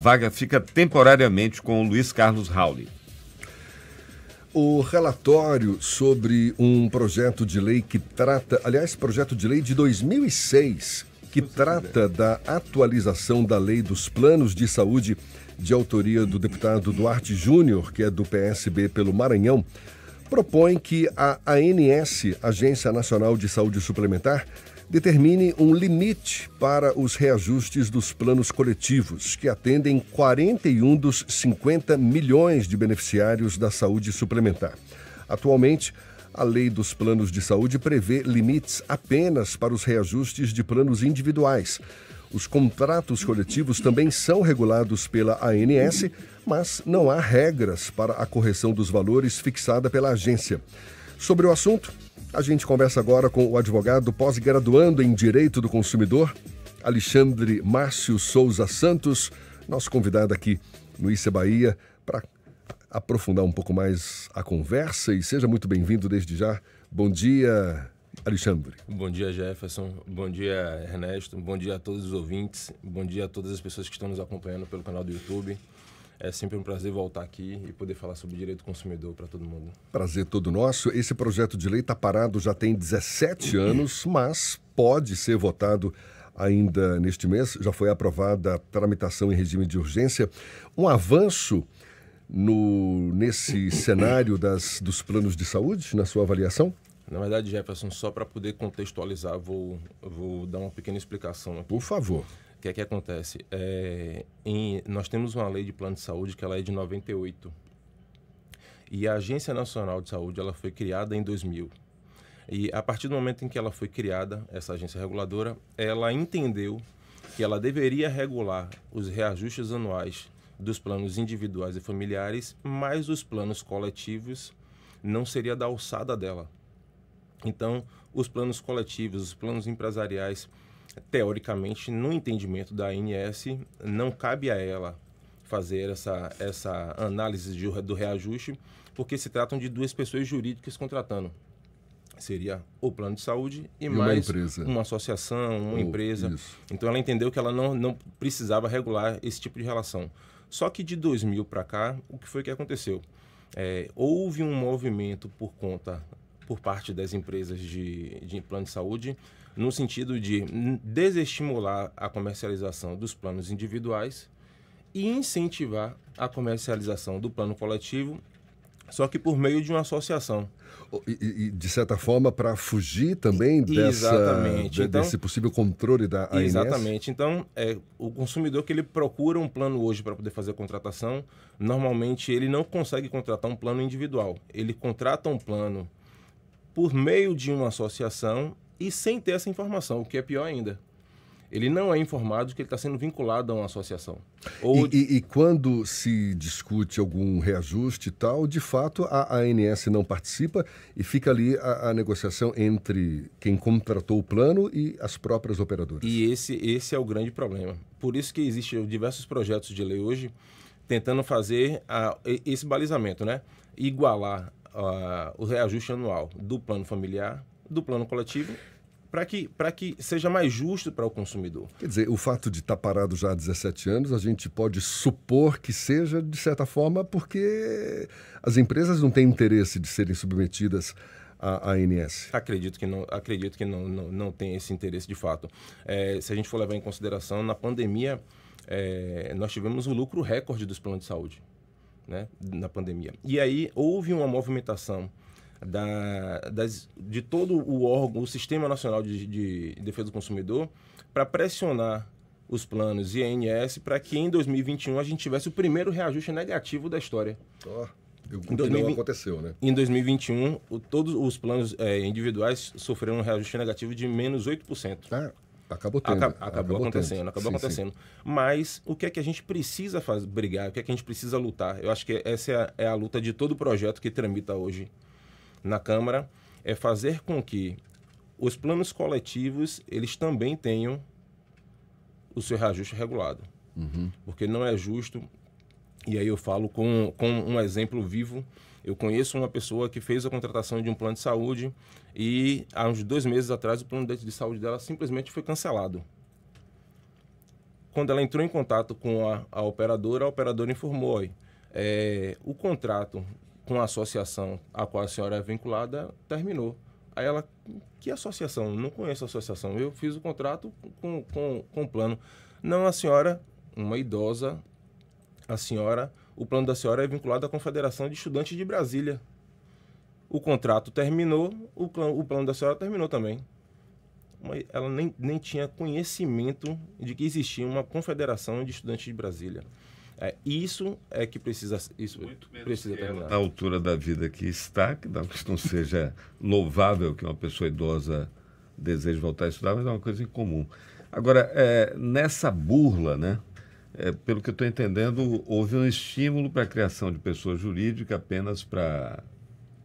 Vaga fica temporariamente com o Luiz Carlos Rauli. O relatório sobre um projeto de lei que trata, aliás, projeto de lei de 2006, que trata da atualização da lei dos planos de saúde de autoria do deputado Duarte Júnior, que é do PSB pelo Maranhão, propõe que a ANS, Agência Nacional de Saúde Suplementar, determine um limite para os reajustes dos planos coletivos, que atendem 41 dos 50 milhões de beneficiários da saúde suplementar. Atualmente, a lei dos planos de saúde prevê limites apenas para os reajustes de planos individuais. Os contratos coletivos também são regulados pela ANS, mas não há regras para a correção dos valores fixada pela agência. Sobre o assunto, a gente conversa agora com o advogado pós-graduando em Direito do Consumidor, Alexandre Márcio Souza Santos, nosso convidado aqui no ICE Bahia, para aprofundar um pouco mais a conversa. E seja muito bem-vindo desde já. Bom dia, Alexandre. Bom dia, Jefferson. Bom dia, Ernesto. Bom dia a todos os ouvintes. Bom dia a todas as pessoas que estão nos acompanhando pelo canal do YouTube. É sempre um prazer voltar aqui e poder falar sobre direito do consumidor para todo mundo. Prazer todo nosso. Esse projeto de lei está parado já tem 17 anos, mas pode ser votado ainda neste mês. Já foi aprovada a tramitação em regime de urgência. Um avanço no, nesse cenário das, dos planos de saúde, na sua avaliação? Na verdade, Jefferson, só para poder contextualizar, vou, vou dar uma pequena explicação aqui. Por favor. O que é que acontece? É, em, nós temos uma lei de plano de saúde que ela é de 98. E a Agência Nacional de Saúde ela foi criada em 2000. E a partir do momento em que ela foi criada, essa agência reguladora, ela entendeu que ela deveria regular os reajustes anuais dos planos individuais e familiares, mas os planos coletivos não seria da alçada dela. Então, os planos coletivos, os planos empresariais, teoricamente, no entendimento da ANS, não cabe a ela fazer essa, essa análise de, do reajuste, porque se tratam de duas pessoas jurídicas contratando. Seria o plano de saúde e, e mais uma, uma, associação, uma oh, empresa. Isso. Então ela entendeu que ela não, não precisava regular esse tipo de relação. Só que de 2000 para cá, o que foi que aconteceu? É, houve um movimento por conta por parte das empresas de, de plano de saúde, no sentido de desestimular a comercialização dos planos individuais e incentivar a comercialização do plano coletivo, só que por meio de uma associação. E, e de certa forma, para fugir também dessa, então, desse possível controle da ANS? Exatamente. Então, é, o consumidor que ele procura um plano hoje para poder fazer a contratação, normalmente ele não consegue contratar um plano individual. Ele contrata um plano por meio de uma associação e sem ter essa informação, o que é pior ainda. Ele não é informado que ele está sendo vinculado a uma associação. Ou... E, e, e, quando se discute algum reajuste e tal, de fato a ANS não participa e fica ali a, a, negociação entre quem contratou o plano e as próprias operadoras. E esse, esse é o grande problema. Por isso que existem diversos projetos de lei hoje tentando fazer a, esse balizamento, né? Igualar uh, o reajuste anual do plano familiar, do plano coletivo para que, que seja mais justo para o consumidor. Quer dizer, o fato de estar tá parado já há 17 anos, a gente pode supor que seja, de certa forma, porque as empresas não têm interesse de serem submetidas à ANS. Acredito que não, acredito que não, não, não tem esse interesse de fato. É, se a gente for levar em consideração, na pandemia é, nós tivemos um lucro recorde dos planos de saúde né, na pandemia. E aí houve uma movimentação da, das, de todo o órgão, o Sistema Nacional de, de Defesa do Consumidor, para pressionar os planos INS para que em 2021 a gente tivesse o primeiro reajuste negativo da história. Oh, em 2020, aconteceu, né? Em 2021, o, todos os planos é, individuais sofreram um reajuste negativo de menos 8%. Ah, Acabou tendo. Acab acabou, acabou acontecendo, tendo. acabou sim, acontecendo. Sim. Mas o que é que a gente precisa brigar, o que é que a gente precisa lutar? Eu acho que essa é a, é a luta de todo projeto que tramita hoje na Câmara, é fazer com que os planos coletivos, eles também tenham o seu reajuste regulado. Uhum. Porque não é justo e aí eu falo com, com um exemplo vivo. Eu conheço uma pessoa que fez a contratação de um plano de saúde e há uns dois meses atrás o plano de saúde dela simplesmente foi cancelado. Quando ela entrou em contato com a, a operadora, a operadora informou: é, o contrato com a associação a qual a senhora é vinculada terminou. Aí ela, que associação? Não conheço a associação. Eu fiz o contrato com, com, com o plano. Não, a senhora, uma idosa, a senhora, o plano da senhora é vinculado à Confederação de Estudantes de Brasília. O contrato terminou, o, plano, o plano da senhora terminou também. Mas ela nem, nem tinha conhecimento de que existia uma Confederação de Estudantes de Brasília. É, isso é que precisa, isso precisa terminar. A altura da vida que está, que não seja louvável que uma pessoa idosa deseje voltar a estudar, mas é uma coisa incomum. Agora, é, nessa burla, né? é, pelo que eu estou entendendo, houve um estímulo para a criação de pessoa jurídica apenas para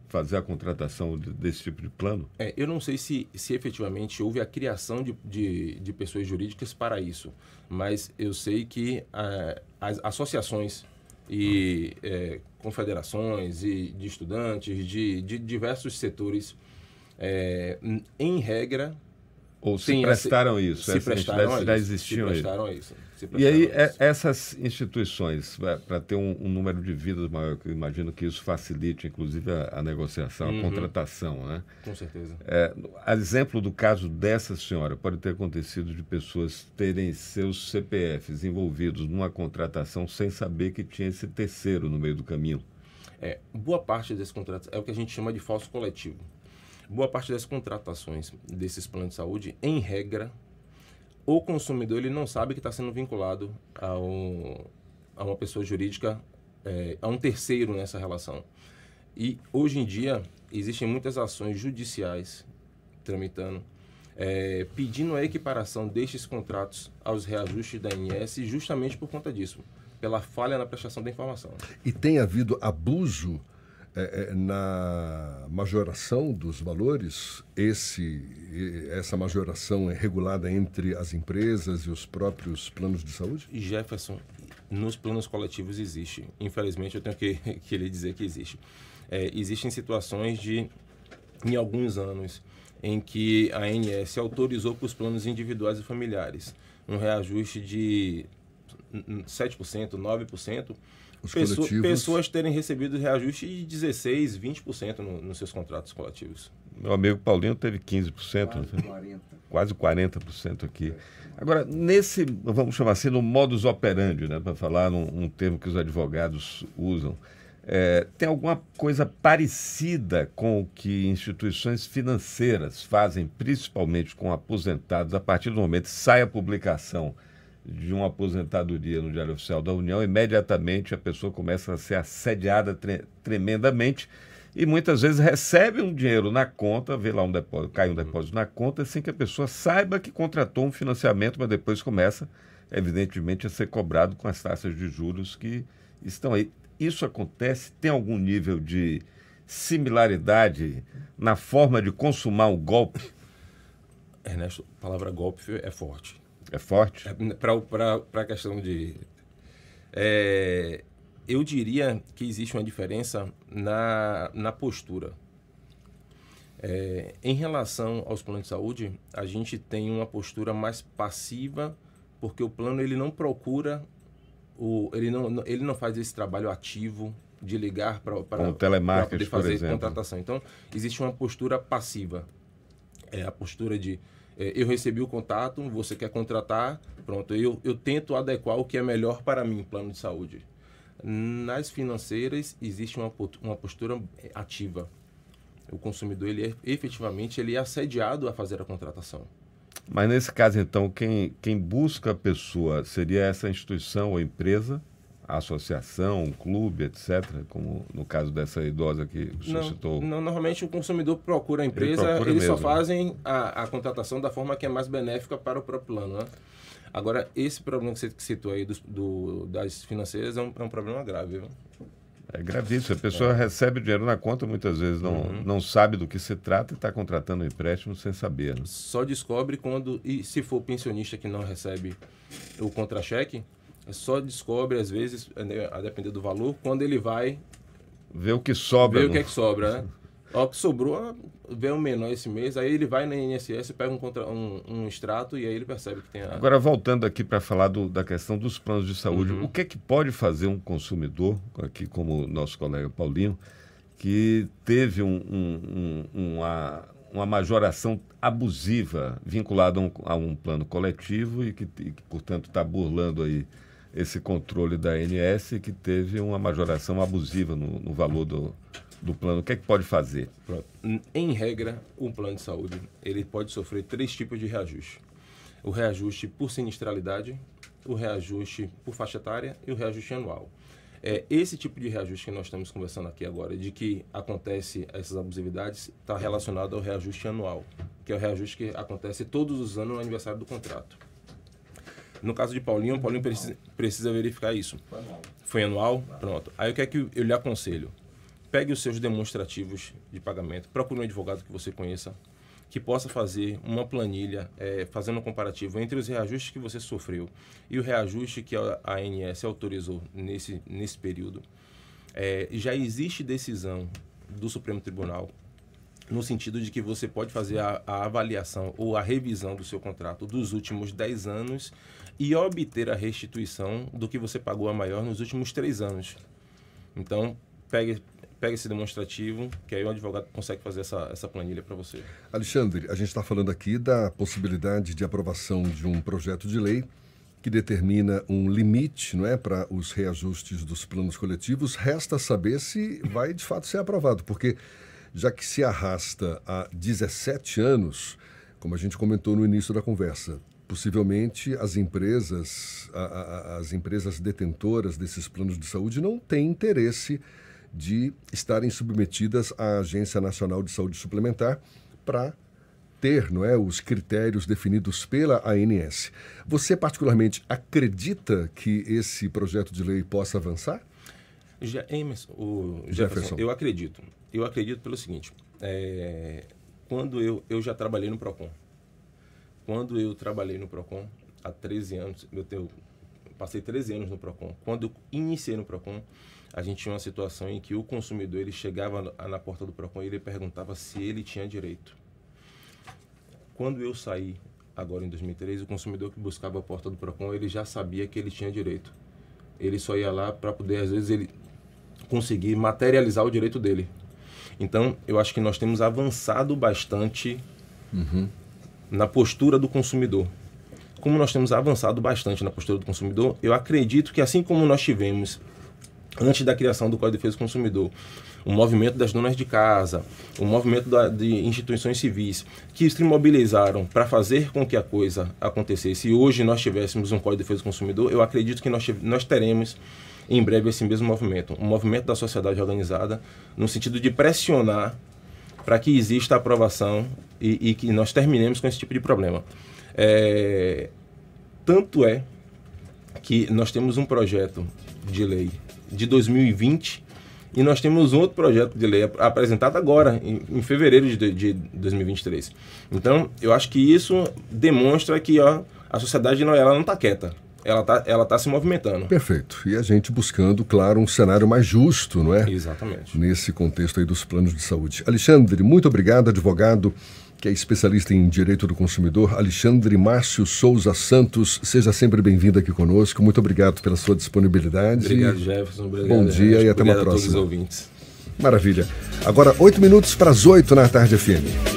fazer a contratação de, desse tipo de plano? É, eu não sei se, se efetivamente houve a criação de, de, de pessoas jurídicas para isso, mas eu sei que ah, as associações e é, confederações e de estudantes de, de diversos setores, é, em regra, ou Sim, é, se prestaram isso? Se prestaram isso, já existiam se prestaram aí. isso. e aí, é, essas instituições, é, para ter um, um, número de vidas maior, que imagino que isso facilite, inclusive, a, a negociação, uhum. a contratação, né? Com certeza. É, exemplo do caso dessa senhora, pode ter acontecido de pessoas terem seus CPFs envolvidos numa contratação sem saber que tinha esse terceiro no meio do caminho. É, boa parte desse contrato é o que a gente chama de falso coletivo boa parte das contratações desses planos de saúde, em regra, o consumidor ele não sabe que está sendo vinculado a, um, a, uma pessoa jurídica, é, a um terceiro nessa relação. E hoje em dia existem muitas ações judiciais tramitando, é, pedindo a equiparação destes contratos aos reajustes da ANS justamente por conta disso, pela falha na prestação da informação. E tem havido abuso é, é, na majoração dos valores, esse, essa majoração é regulada entre as empresas e os próprios planos de saúde? Jefferson, nos planos coletivos existe. Infelizmente, eu tenho que, que lhe dizer que existe. É, existem situações de, em alguns anos, em que a ANS autorizou para os planos individuais e familiares um reajuste de 7%, 9%, Pessoas terem recebido reajuste de 16%, 20% no, nos seus contratos coletivos. Meu amigo Paulinho teve 15%. Quase né? 40%. Quase 40% aqui. É. Agora, nesse, vamos chamar assim, no modus operandi, né, para falar um, um termo que os advogados usam, é, tem alguma coisa parecida com o que instituições financeiras fazem, principalmente com aposentados, a partir do momento que sai a publicação de uma aposentadoria no Diário Oficial da União, imediatamente a pessoa começa a ser assediada tre tremendamente e muitas vezes recebe um dinheiro na conta, vê lá um depósito, cai um depósito na conta, sem que a pessoa saiba que contratou um financiamento, mas depois começa, evidentemente, a ser cobrado com as taxas de juros que estão aí. Isso acontece? Tem algum nível de similaridade na forma de consumar o golpe? Ernesto, a palavra golpe é forte. É forte? É, né, para a questão de. É, eu diria que existe uma diferença na, na postura. É, em relação aos planos de saúde, a gente tem uma postura mais passiva, porque o plano ele não procura, o, ele, não, ele não faz esse trabalho ativo de ligar para telemarketing poder fazer contratação. Então, existe uma postura passiva. É a postura de é, eu recebi o contato, você quer contratar, pronto, eu, eu tento adequar o que é melhor para mim, plano de saúde. Nas financeiras existe uma, uma postura é, ativa. O consumidor, ele é, efetivamente, ele é assediado a fazer a contratação. Mas nesse caso, então, quem, quem busca a pessoa seria essa instituição ou empresa? associação, um clube, etc., como no caso dessa idosa que o senhor não, citou? Não, normalmente o consumidor procura a empresa, ele procura eles mesmo. só né? fazem a, a, contratação da forma que é mais benéfica para o próprio plano. Né? Agora, esse problema que você citou aí do, do das financeiras é um, é um problema grave. Viu? É gravíssimo. A pessoa é. recebe dinheiro na conta, muitas vezes não, uhum. não sabe do que se trata e está contratando um empréstimo sem saber. Né? Só descobre quando, e se for pensionista que não recebe o contra-cheque, só descobre, às vezes, a depender do valor, quando ele vai. Ver o que sobra. Ver o né? que é que sobra, né? Ó, que sobrou, vê um menor esse mês, aí ele vai na INSS, pega um, contra, um, um extrato e aí ele percebe que tem a... Agora, voltando aqui para falar do, da questão dos planos de saúde, uhum. o que é que pode fazer um consumidor, aqui como o nosso colega Paulinho, que teve um, uma, uma majoração abusiva vinculada a um, a plano coletivo e que, e que portanto, está burlando aí esse controle da ANS que teve uma majoração abusiva no, no valor do, do plano. O que é que pode fazer? Em regra, um plano de saúde ele pode sofrer três tipos de reajuste. O reajuste por sinistralidade, o reajuste por faixa etária e o reajuste anual. É, esse tipo de reajuste que nós estamos conversando aqui agora, de que acontece essas abusividades, está relacionado ao reajuste anual, que é o reajuste que acontece todos os anos no aniversário do contrato. No caso de Paulinho, Paulinho precisa, precisa verificar isso. Foi anual. Foi anual? Pronto. Aí o que é que eu lhe aconselho? Pegue os seus demonstrativos de pagamento, procure um advogado que você conheça, que possa fazer uma planilha é, fazendo um comparativo entre os reajustes que você sofreu e o reajuste que a ANS autorizou nesse, nesse período. É, já existe decisão do Supremo Tribunal no sentido de que você pode fazer a, a, avaliação ou a revisão do seu contrato dos últimos 10 anos e obter a restituição do que você pagou a maior nos últimos 3 anos. Então, pegue, pegue esse demonstrativo, que aí o advogado consegue fazer essa, essa planilha para você. Alexandre, a gente está falando aqui da possibilidade de aprovação de um projeto de lei que determina um limite não é, para os reajustes dos planos coletivos. Resta saber se vai de fato ser aprovado, porque já que se arrasta há 17 anos, como a gente comentou no início da conversa. Possivelmente as empresas, a, a, as empresas detentoras desses planos de saúde não têm interesse de estarem submetidas à Agência Nacional de Saúde Suplementar para ter não é, os critérios definidos pela ANS. Você, particularmente, acredita que esse projeto de lei possa avançar? Já, Emerson, o Jefferson, Jefferson, eu acredito eu acredito pelo seguinte: é, quando eu, eu já trabalhei no PROCON. Quando eu trabalhei no PROCON, há 13 anos, eu tenho, passei 13 anos no PROCON. Quando eu iniciei no PROCON, a gente tinha uma situação em que o consumidor ele chegava na, na porta do PROCON e ele perguntava se ele tinha direito. Quando eu saí, agora em 2003, o consumidor que buscava a porta do PROCON, ele já sabia que ele tinha direito. Ele só ia lá para poder, às vezes, ele conseguir materializar o direito dele. Então, eu acho que nós temos avançado bastante uhum. na postura do consumidor. Como nós temos avançado bastante na postura do consumidor, eu acredito que assim como nós tivemos antes da criação do Código de Defesa do Consumidor, o movimento das donas de casa, o movimento da, de instituições civis que se mobilizaram para fazer com que a coisa acontecesse. E hoje nós tivéssemos um Código de Defesa do Consumidor, eu acredito que nós, nós teremos em breve esse mesmo movimento, um movimento da sociedade organizada, no sentido de pressionar para que exista aprovação e, e, que nós terminemos com esse tipo de problema. É, tanto é que nós temos um projeto de lei de 2020 e nós temos outro projeto de lei apresentado agora, em, em fevereiro de, de 2023. Então, eu acho que isso demonstra que ó, a sociedade não está quieta ela está ela tá se movimentando. Perfeito. E a gente buscando, claro, um cenário mais justo, não é? Exatamente. Nesse contexto aí dos planos de saúde. Alexandre, muito obrigado, advogado que é especialista em direito do consumidor, Alexandre Márcio Souza Santos. Seja sempre bem-vindo aqui conosco. Muito obrigado pela sua disponibilidade. Obrigado, Jefferson. Obrigado, Bom dia Jefferson. e até obrigado uma próxima. Maravilha. Agora, oito minutos para as oito na tarde, FM.